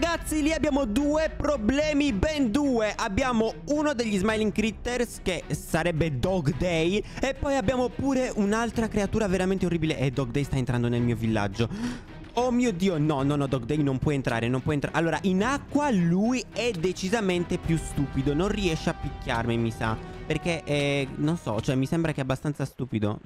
Ragazzi lì abbiamo due problemi Ben due Abbiamo uno degli Smiling Critters Che sarebbe Dog Day E poi abbiamo pure un'altra creatura veramente orribile E eh, Dog Day sta entrando nel mio villaggio Oh mio Dio, no, no, no, Dog Day non può entrare, non può entrare Allora, in acqua lui è decisamente più stupido Non riesce a picchiarmi, mi sa Perché, eh, non so, cioè mi sembra che è abbastanza stupido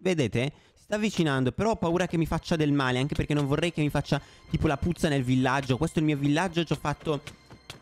Vedete? sta avvicinando, però ho paura che mi faccia del male, anche perché non vorrei che mi faccia tipo la puzza nel villaggio. Questo è il mio villaggio, ci ho fatto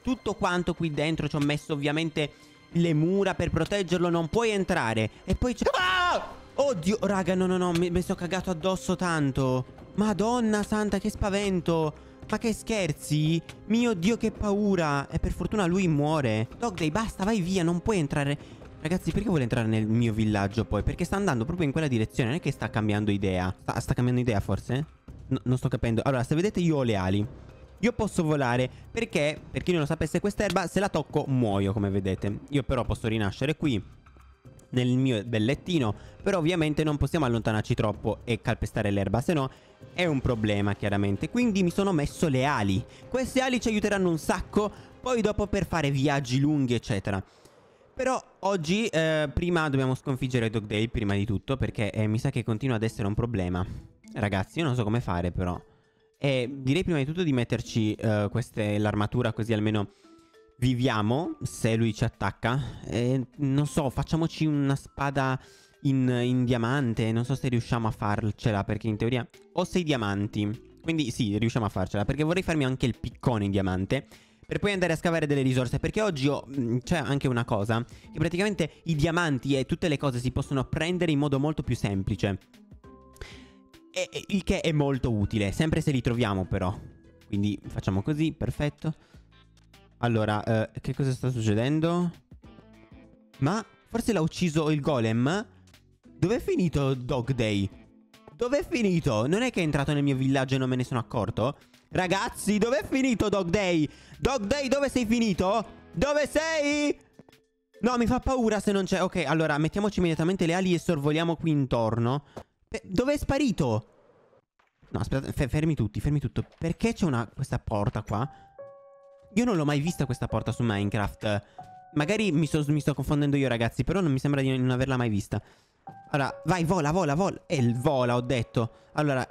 tutto quanto qui dentro, ci ho messo ovviamente le mura per proteggerlo, non puoi entrare. E poi c'è... Ah! Oddio, raga, no, no, no, mi, mi sono cagato addosso tanto. Madonna santa, che spavento. Ma che scherzi? Mio Dio, che paura. E per fortuna lui muore. Dogday, basta, vai via, non puoi entrare Ragazzi, perché vuole entrare nel mio villaggio poi? Perché sta andando proprio in quella direzione, non è che sta cambiando idea. Sta, sta cambiando idea forse? No, non sto capendo. Allora, se vedete io ho le ali. Io posso volare perché, per chi non lo sapesse, quest'erba se la tocco muoio, come vedete. Io però posso rinascere qui, nel mio bellettino, però ovviamente non possiamo allontanarci troppo e calpestare l'erba, se no è un problema chiaramente. Quindi mi sono messo le ali. Queste ali ci aiuteranno un sacco, poi dopo per fare viaggi lunghi, eccetera. Però oggi eh, prima dobbiamo sconfiggere Dogdale prima di tutto perché eh, mi sa che continua ad essere un problema. Ragazzi, io non so come fare però. E direi prima di tutto di metterci eh, l'armatura così almeno viviamo se lui ci attacca. E, non so, facciamoci una spada in, in diamante, non so se riusciamo a farcela perché in teoria ho sei diamanti. Quindi sì, riusciamo a farcela perché vorrei farmi anche il piccone in diamante per poi andare a scavare delle risorse. Perché oggi mm, c'è anche una cosa, che praticamente i diamanti e tutte le cose si possono prendere in modo molto più semplice. E, e, il che è molto utile, sempre se li troviamo però. Quindi facciamo così, perfetto. Allora, eh, che cosa sta succedendo? Ma forse l'ha ucciso il golem? Dov'è finito Dog Day? Dov'è finito? Non è che è entrato nel mio villaggio e non me ne sono accorto? Ragazzi, dov'è finito Dog Day? Dog Day, dove sei finito? Dove sei? No, mi fa paura se non c'è... Ok, allora, mettiamoci immediatamente le ali e sorvoliamo qui intorno. Pe dove è sparito? No, aspetta, fermi tutti, fermi tutto. Perché c'è una... questa porta qua? Io non l'ho mai vista questa porta su Minecraft. Magari mi, so, mi, sto confondendo io, ragazzi, però non mi sembra di non averla mai vista. Allora, vai, vola, vola, vola. Eh, vola, ho detto. Allora,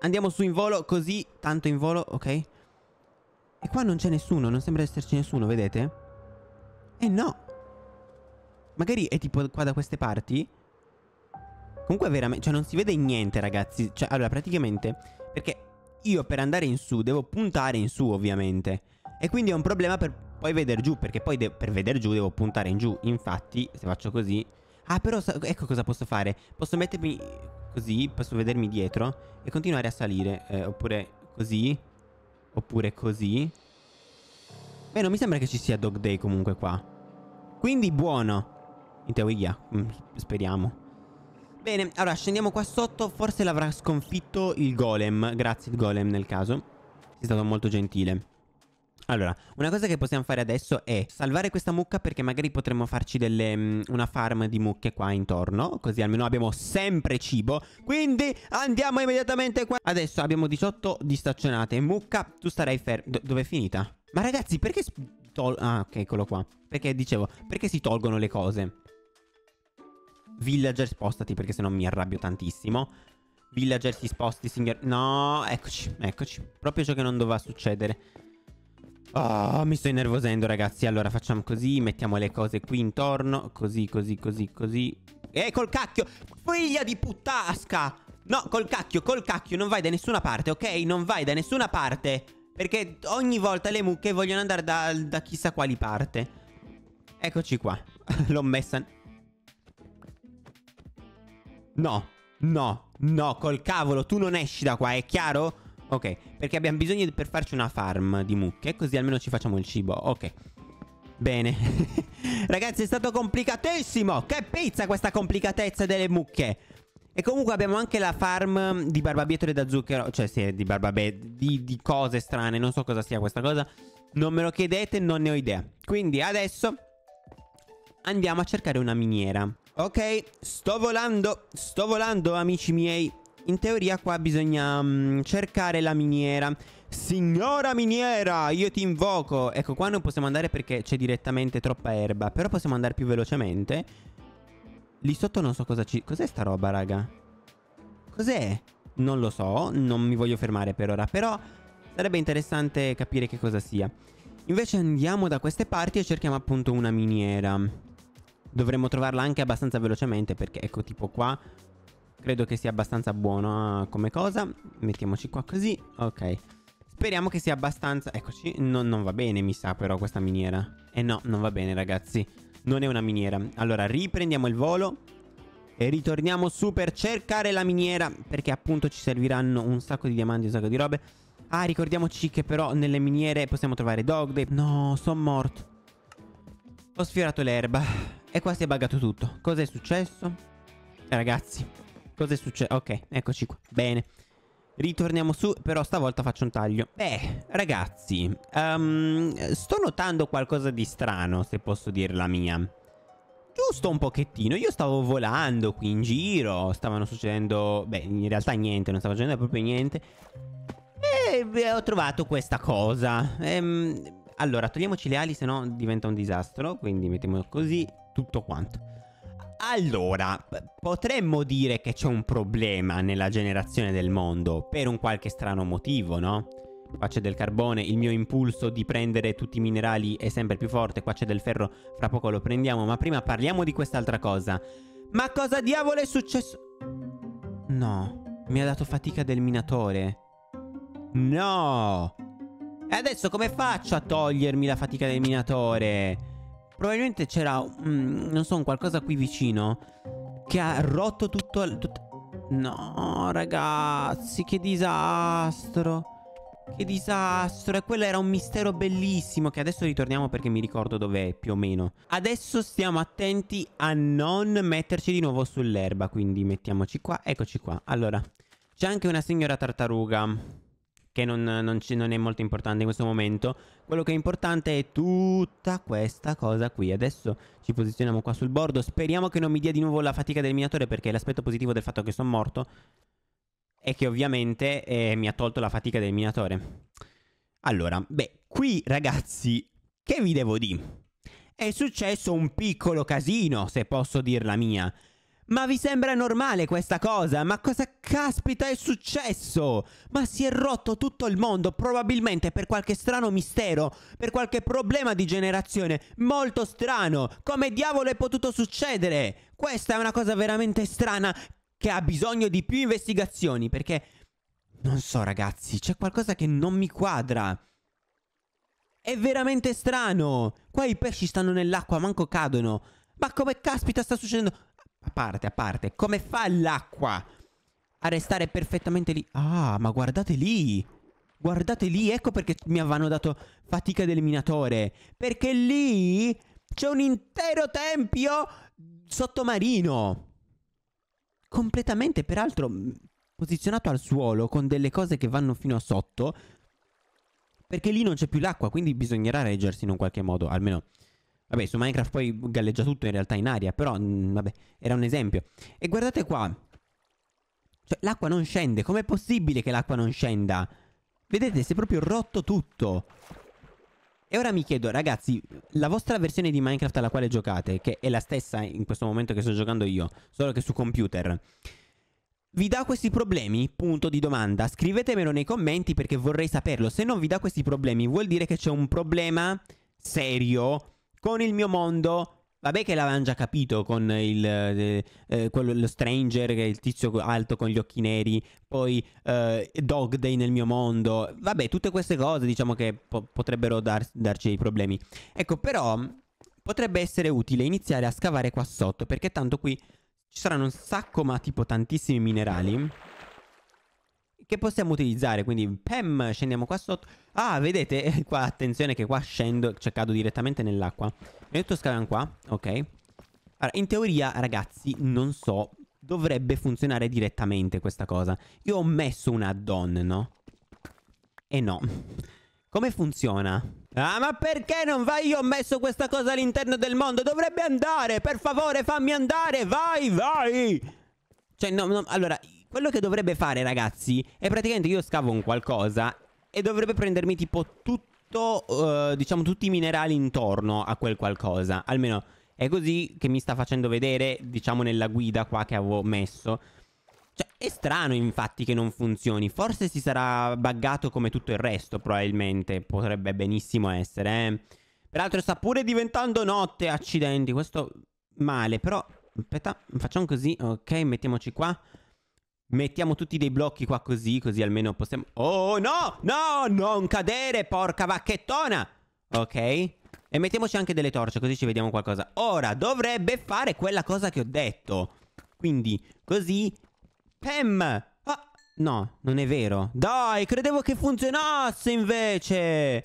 Andiamo su in volo così, tanto in volo, ok. E qua non c'è nessuno, non sembra esserci nessuno, vedete? Eh no. Magari è tipo qua da queste parti. Comunque veramente, cioè non si vede niente ragazzi. Cioè, allora praticamente, perché io per andare in su devo puntare in su ovviamente. E quindi è un problema per poi vedere giù, perché poi per vedere giù devo puntare in giù. Infatti, se faccio così... Ah, però ecco cosa posso fare. Posso mettermi Così posso vedermi dietro e continuare a salire. Eh, oppure così. Oppure così. Beh, non mi sembra che ci sia Dog Day comunque qua. Quindi buono. In teoria. Mm, speriamo. Bene, allora scendiamo qua sotto. Forse l'avrà sconfitto il golem. Grazie il golem nel caso. Sei stato molto gentile. Allora, una cosa che possiamo fare adesso è salvare questa mucca perché magari potremmo farci delle, mm, una farm di mucche qua intorno, così almeno abbiamo sempre cibo. Quindi andiamo immediatamente qua. Adesso abbiamo 18 distaccionate. Mucca, tu starai fermo. Do dove è finita? Ma ragazzi, perché... Ah, ok, eccolo qua. Perché dicevo, perché si tolgono le cose? Villager, spostati perché sennò mi arrabbio tantissimo. Villager, si sposti, signor... No, eccoci, eccoci. Proprio ciò che non doveva succedere. Oh, mi sto innervosendo ragazzi Allora facciamo così Mettiamo le cose qui intorno Così, così, così, così E col cacchio Figlia di puttasca No, col cacchio, col cacchio Non vai da nessuna parte, ok? Non vai da nessuna parte Perché ogni volta le mucche vogliono andare da, da chissà quali parte Eccoci qua L'ho messa No, no, no Col cavolo, tu non esci da qua, è chiaro? Ok, perché abbiamo bisogno di, per farci una farm di mucche, così almeno ci facciamo il cibo. Ok. Bene. Ragazzi, è stato complicatissimo. Che pizza questa complicatezza delle mucche. E comunque abbiamo anche la farm di barbabietole da zucchero. Cioè, sì, di barbabè. Di, di cose strane. Non so cosa sia questa cosa. Non me lo chiedete, non ne ho idea. Quindi adesso andiamo a cercare una miniera. Ok, sto volando. Sto volando, amici miei in teoria qua bisogna mh, mm, cercare la miniera. Signora miniera, io ti invoco. Ecco, qua non possiamo andare perché c'è direttamente troppa erba. Però possiamo andare più velocemente. Lì sotto non so cosa ci... Cos'è sta roba, raga? Cos'è? Non lo so, non mi voglio fermare per ora. Però sarebbe interessante capire che cosa sia. Invece andiamo da queste parti e cerchiamo appunto una miniera. Dovremmo trovarla anche abbastanza velocemente perché ecco tipo qua Credo che sia abbastanza buono ah, come cosa. Mettiamoci qua così. Ok. Speriamo che sia abbastanza... Eccoci. No, non va bene, mi sa, però, questa miniera. Eh no, non va bene, ragazzi. Non è una miniera. Allora, riprendiamo il volo. E ritorniamo su per cercare la miniera. Perché, appunto, ci serviranno un sacco di diamanti, un sacco di robe. Ah, ricordiamoci che però nelle miniere possiamo trovare dog day. No, sono morto. Ho sfiorato l'erba. E qua si è buggato tutto. Cosa è successo? Ragazzi, Cosa è successo? Ok, eccoci qua. Bene. Ritorniamo su, però stavolta faccio un taglio. Beh, ragazzi, um, sto notando qualcosa di strano, se posso dire la mia. Giusto un pochettino, io stavo volando qui in giro, stavano succedendo... Beh, in realtà niente, non stava succedendo proprio niente. E ho trovato questa cosa. Ehm, allora, togliamoci le ali, se no diventa un disastro, quindi mettiamo così tutto quanto. Allora, potremmo dire che c'è un problema nella generazione del mondo, per un qualche strano motivo, no? Qua c'è del carbone, il mio impulso di prendere tutti i minerali è sempre più forte, qua c'è del ferro, fra poco lo prendiamo, ma prima parliamo di quest'altra cosa. Ma cosa diavolo è successo? No, mi ha dato fatica del minatore. No! E adesso come faccio a togliermi la fatica del minatore? No! Probabilmente c'era, mm, non so, un qualcosa qui vicino che ha rotto tutto... tut... No, ragazzi, che disastro. Che disastro. E quello era un mistero bellissimo che adesso ritorniamo perché mi ricordo dov'è più o meno. Adesso stiamo attenti a non metterci di nuovo sull'erba, quindi mettiamoci qua. Eccoci qua. Allora, c'è anche una signora tartaruga che non, non, non, è molto importante in questo momento. Quello che è importante è tutta questa cosa qui. Adesso ci posizioniamo qua sul bordo. Speriamo che non mi dia di nuovo la fatica del minatore perché l'aspetto positivo del fatto che sono morto è che ovviamente eh, mi ha tolto la fatica del minatore. Allora, beh, qui ragazzi, che vi devo dire? È successo un piccolo casino, se posso dir la mia. Ma vi sembra normale questa cosa? Ma cosa caspita è successo? Ma si è rotto tutto il mondo, probabilmente per qualche strano mistero, per qualche problema di generazione, molto strano. Come diavolo è potuto succedere? Questa è una cosa veramente strana che ha bisogno di più investigazioni, perché... Non so ragazzi, c'è qualcosa che non mi quadra. È veramente strano. Qua i pesci stanno nell'acqua, manco cadono. Ma come caspita sta succedendo? A parte, a parte. Come fa l'acqua a restare perfettamente lì? Ah, ma guardate lì. Guardate lì, ecco perché mi avevano dato fatica dell'eliminatore. Perché lì c'è un intero tempio sottomarino. Completamente, peraltro, mm, posizionato al suolo con delle cose che vanno fino a sotto. Perché lì non c'è più l'acqua, quindi bisognerà reggersi in un qualche modo, almeno Vabbè, su Minecraft poi galleggia tutto in realtà in aria, però mh, mm, vabbè, era un esempio. E guardate qua. Cioè, l'acqua non scende. Com'è possibile che l'acqua non scenda? Vedete, si è proprio rotto tutto. E ora mi chiedo, ragazzi, la vostra versione di Minecraft alla quale giocate, che è la stessa in questo momento che sto giocando io, solo che su computer, vi dà questi problemi? Punto di domanda. Scrivetemelo nei commenti perché vorrei saperlo. Se non vi dà questi problemi, vuol dire che c'è un problema serio con il mio mondo. Vabbè che l'avevano già capito con il, eh, eh, quello, lo stranger, che è il tizio alto con gli occhi neri, poi eh, Dog Day nel mio mondo, vabbè tutte queste cose diciamo che po- potrebbero dar- darci dei problemi. Ecco però potrebbe essere utile iniziare a scavare qua sotto perché tanto qui ci saranno un sacco ma tipo tantissimi minerali che possiamo utilizzare. Quindi, PEM, scendiamo qua sotto. Ah, vedete, qua, attenzione che qua scendo, cioè cado direttamente nell'acqua. Mi ho detto scalan qua, ok. Allora, in teoria, ragazzi, non so, dovrebbe funzionare direttamente questa cosa. Io ho messo un add-on, no? E no. Come funziona? Ah, ma perché non vai? Io ho messo questa cosa all'interno del mondo. Dovrebbe andare. Per favore, fammi andare. Vai, vai. Cioè, no, no. Allora, quello che dovrebbe fare ragazzi è praticamente io scavo un qualcosa e dovrebbe prendermi tipo tutto, uh, diciamo tutti i minerali intorno a quel qualcosa. Almeno è così che mi sta facendo vedere diciamo nella guida qua che avevo messo. Cioè è strano infatti che non funzioni, forse si sarà buggato come tutto il resto probabilmente, potrebbe benissimo essere eh. Peraltro sta pure diventando notte, accidenti, questo male, però... Aspetta, facciamo così, ok, mettiamoci qua Mettiamo tutti dei blocchi qua così, così almeno possiamo... Oh, no! No! Non cadere, porca vacchettona! Ok. E mettiamoci anche delle torce, così ci vediamo qualcosa. Ora, dovrebbe fare quella cosa che ho detto. Quindi, così... Pem! Ah, no, non è vero. Dai, credevo che funzionasse invece!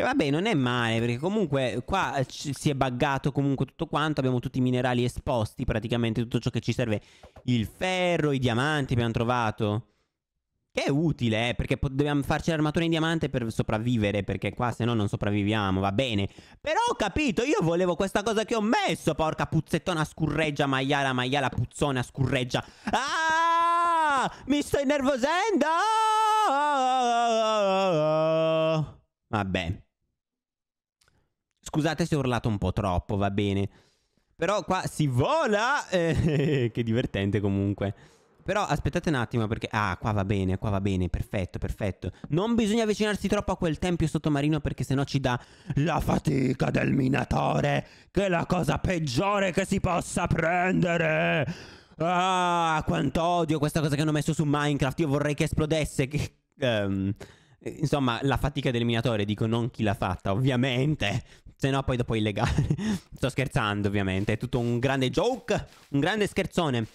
E vabbè, non è male, perché comunque qua eh, si è buggato comunque tutto quanto, abbiamo tutti i minerali esposti, praticamente tutto ciò che ci serve. Il ferro, i diamanti abbiamo trovato. Che è utile, eh, perché dobbiamo farci l'armatura in diamante per sopravvivere, perché qua se no non sopravviviamo, va bene. Però ho capito, io volevo questa cosa che ho messo, porca puzzettona scurreggia, maiala, maiala, puzzona scurreggia. Ah! Mi sto innervosendo! Ah, ah, ah, vabbè. Scusate se ho urlato un po' troppo, va bene. Però qua si vola! Eh, che divertente comunque. Però aspettate un attimo perché... Ah, qua va bene, qua va bene, perfetto, perfetto. Non bisogna avvicinarsi troppo a quel tempio sottomarino perché sennò ci dà la fatica del minatore, che è la cosa peggiore che si possa prendere. Ah, quanto odio questa cosa che hanno messo su Minecraft, io vorrei che esplodesse. Che, um, insomma, la fatica del minatore, dico non chi l'ha fatta, ovviamente, se no poi dopo illegale. Sto scherzando ovviamente, è tutto un grande joke, un grande scherzone.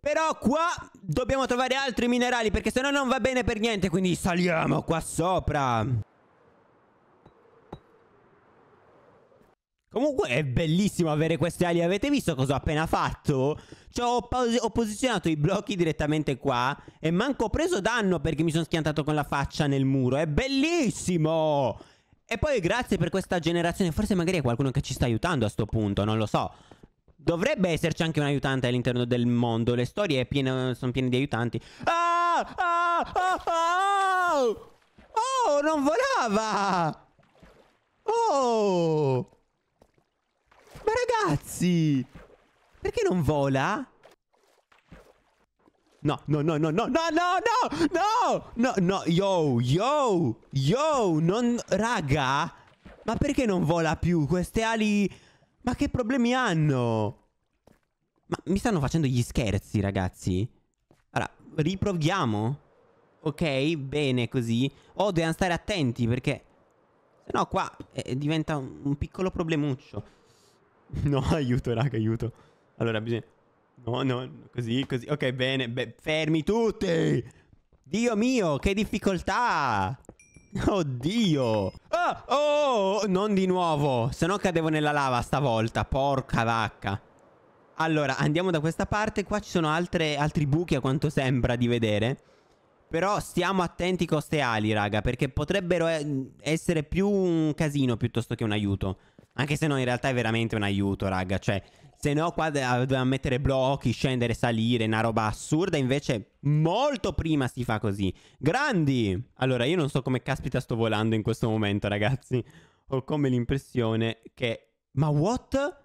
Però qua dobbiamo trovare altri minerali perché se no non va bene per niente, quindi saliamo qua sopra. Comunque è bellissimo avere queste ali, avete visto cosa ho appena fatto? Cioè ho, ho, posizionato i blocchi direttamente qua e manco ho preso danno perché mi sono schiantato con la faccia nel muro, è bellissimo! E poi grazie per questa generazione, forse magari è qualcuno che ci sta aiutando a questo punto, non lo so. Dovrebbe esserci anche un aiutante all'interno del mondo, le storie piene, sono piene di aiutanti. Ah, ah, ah, oh! oh, non volava! Oh! Ma ragazzi! Perché non vola? no, no, no, no, no, no, no, no, no, no, no, yo, yo, yo, non, raga, ma perché non vola più? Queste ali, ma che problemi hanno? Ma mi stanno facendo gli scherzi, ragazzi? Allora, riproviamo? Ok, bene così. Oh, dobbiamo stare attenti perché... Se no qua eh, diventa un piccolo problemuccio. No, aiuto, raga, aiuto. Allora, bisogna... No, no, così, così. Ok, bene, be fermi tutti! Dio mio, che difficoltà! Oddio! Ah, oh, non di nuovo! Se no cadevo nella lava stavolta, porca vacca. Allora, andiamo da questa parte. Qua ci sono altre, altri buchi a quanto sembra di vedere. Però stiamo attenti con queste ali, raga, perché potrebbero eh, essere più un casino piuttosto che un aiuto. Anche se no, in realtà è veramente un aiuto, raga. Cioè, se no, qua dovevamo mettere blocchi, scendere, salire, una roba assurda. Invece, molto prima si fa così. Grandi! Allora, io non so come caspita sto volando in questo momento, ragazzi. Ho come l'impressione che... Ma what?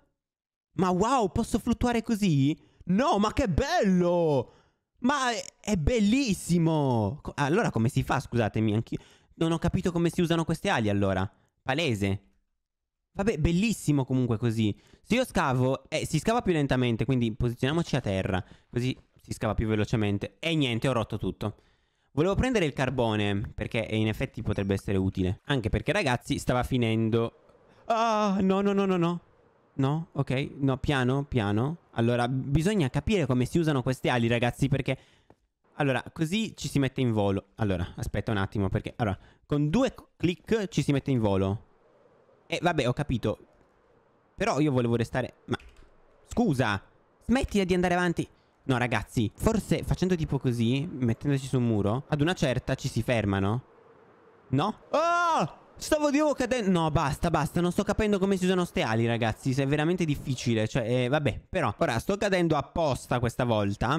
Ma wow, posso fluttuare così? No, ma che bello! Ma è, è bellissimo! Allora, come si fa? Scusatemi, anch'io... Non ho capito come si usano queste ali, allora. Palese. Vabbè, bellissimo comunque così. Se io scavo, eh, si scava più lentamente, quindi posizioniamoci a terra. Così si scava più velocemente. E niente, ho rotto tutto. Volevo prendere il carbone, perché in effetti potrebbe essere utile. Anche perché, ragazzi, stava finendo... Ah, no, no, no, no, no. No, ok, no, piano, piano. Allora, bisogna capire come si usano queste ali, ragazzi, perché... Allora, così ci si mette in volo. Allora, aspetta un attimo, perché... Allora, con due clic ci si mette in volo. Eh, vabbè, ho capito. Però io volevo restare... Ma... Scusa! Smettila di andare avanti... No, ragazzi, forse facendo tipo così, mettendoci su un muro, ad una certa ci si fermano. No? Oh! Stavo di nuovo cadendo... No, basta, basta. Non sto capendo come si usano ste ali, ragazzi. Se è veramente difficile. Cioè, eh, vabbè. Però, ora, sto cadendo apposta questa volta.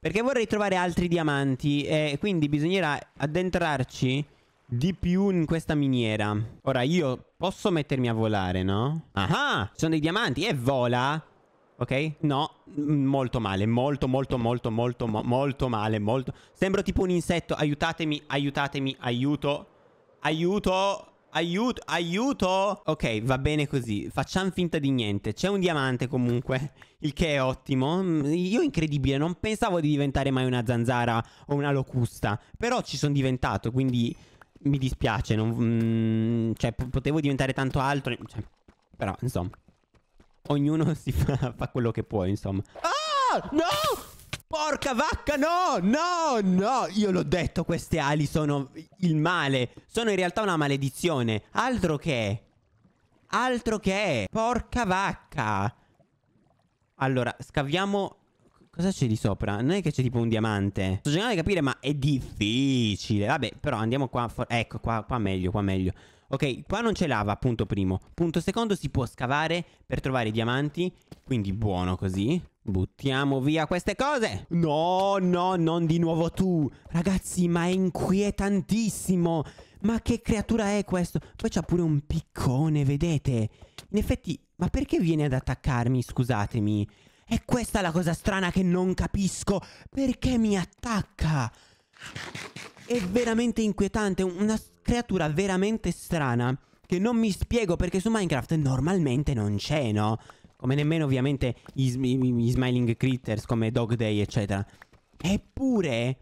Perché vorrei trovare altri diamanti. E eh, quindi bisognerà addentrarci di più in questa miniera. Ora io posso mettermi a volare, no? Ah, sono dei diamanti e eh, vola. Ok? No, molto male, molto molto molto molto mo molto male, molto. Sembro tipo un insetto, aiutatemi, aiutatemi, aiuto. Aiuto. Aiuto, aiuto Ok, va bene così Facciamo finta di niente C'è un diamante comunque Il che è ottimo Io incredibile Non pensavo di diventare mai una zanzara O una locusta Però ci sono diventato Quindi mi dispiace, non, mm, cioè potevo diventare tanto altro, cioè, però insomma, ognuno si fa, fa, quello che può, insomma. Ah, no! Porca vacca, no, no, no, io l'ho detto, queste ali sono il male, sono in realtà una maledizione, altro che, altro che, porca vacca. Allora, scaviamo Cosa c'è di sopra? Non è che c'è tipo un diamante. Sto cercando di capire, ma è difficile. Vabbè, però andiamo qua. Ecco, qua, qua meglio, qua meglio. Ok, qua non c'è lava, punto primo. Punto secondo, si può scavare per trovare i diamanti. Quindi buono così. Buttiamo via queste cose. No, no, non di nuovo tu. Ragazzi, ma è inquietantissimo. Ma che creatura è questo? Poi c'ha pure un piccone, vedete? In effetti, ma perché viene ad attaccarmi, scusatemi? E questa è la cosa strana che non capisco. Perché mi attacca? È veramente inquietante, una creatura veramente strana che non mi spiego perché su Minecraft normalmente non c'è, no? Come nemmeno ovviamente gli, gli Smiling Critters come Dog Day, eccetera. Eppure,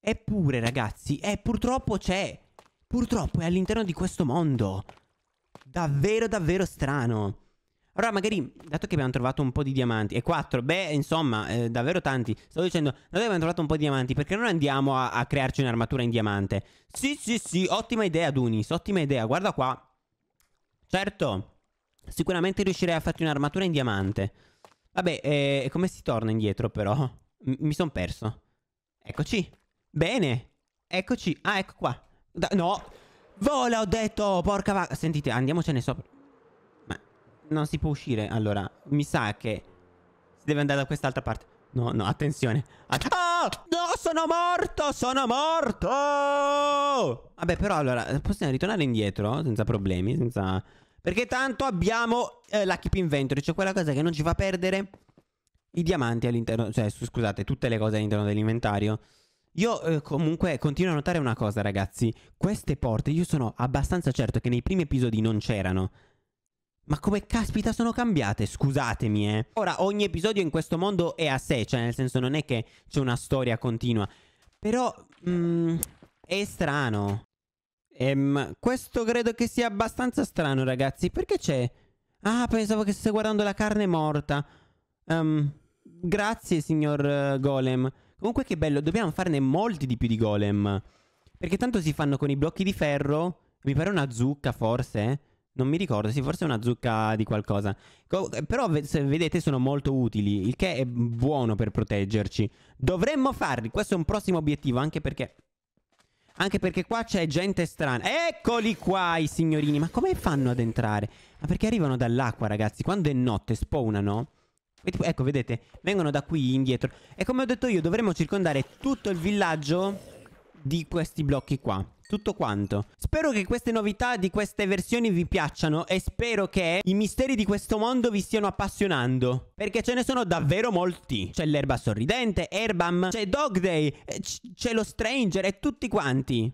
eppure ragazzi, eh, purtroppo c'è. Purtroppo è all'interno di questo mondo. Davvero, davvero strano. Allora magari, dato che abbiamo trovato un po' di diamanti, e quattro, beh insomma, eh, davvero tanti, stavo dicendo, dato che abbiamo trovato un po' di diamanti, perché non andiamo a, a crearci un'armatura in diamante? Sì, sì, sì, ottima idea Dunis, ottima idea, guarda qua. Certo, sicuramente riuscirei a farti un'armatura in diamante. Vabbè, eh, come si torna indietro però? M mi sono perso. Eccoci. Bene. Eccoci. Ah, ecco qua. Da no. Vola, ho detto. Porca vacca. Sentite, andiamocene sopra. Non si può uscire. Allora, mi sa che si deve andare da quest'altra parte. No, no, attenzione. Att oh! No, sono morto! Sono morto! Vabbè, però allora, possiamo ritornare indietro eh, senza problemi, senza... Perché tanto abbiamo eh, la keep inventory, cioè quella cosa che non ci fa perdere i diamanti all'interno... Cioè, scusate, tutte le cose all'interno dell'inventario. Io eh, comunque continuo a notare una cosa, ragazzi. Queste porte, io sono abbastanza certo che nei primi episodi non c'erano. Ma come caspita sono cambiate? Scusatemi, eh. Ora, ogni episodio in questo mondo è a sé, cioè nel senso non è che c'è una storia continua. Però, mm, è strano. Ehm, questo credo che sia abbastanza strano, ragazzi. Perché c'è... Ah, pensavo che stesse guardando la carne morta. Um, grazie, signor uh, Golem. Comunque che bello, dobbiamo farne molti di più di Golem. Perché tanto si fanno con i blocchi di ferro. Mi pare una zucca, forse, eh. Non mi ricordo, sì, forse è una zucca di qualcosa. Eh, però, se vedete, sono molto utili, il che è buono per proteggerci. Dovremmo farli, questo è un prossimo obiettivo, anche perché... Anche perché qua c'è gente strana. Eccoli qua i signorini, ma come fanno ad entrare? Ma perché arrivano dall'acqua, ragazzi? Quando è notte spawnano... Ecco, vedete, vengono da qui indietro. E come ho detto io, dovremmo circondare tutto il villaggio di questi blocchi qua tutto quanto. Spero che queste novità di queste versioni vi piacciano e spero che i misteri di questo mondo vi stiano appassionando. Perché ce ne sono davvero molti. C'è l'erba sorridente, Erbam, c'è Dogday, eh, c'è lo Stranger e tutti quanti.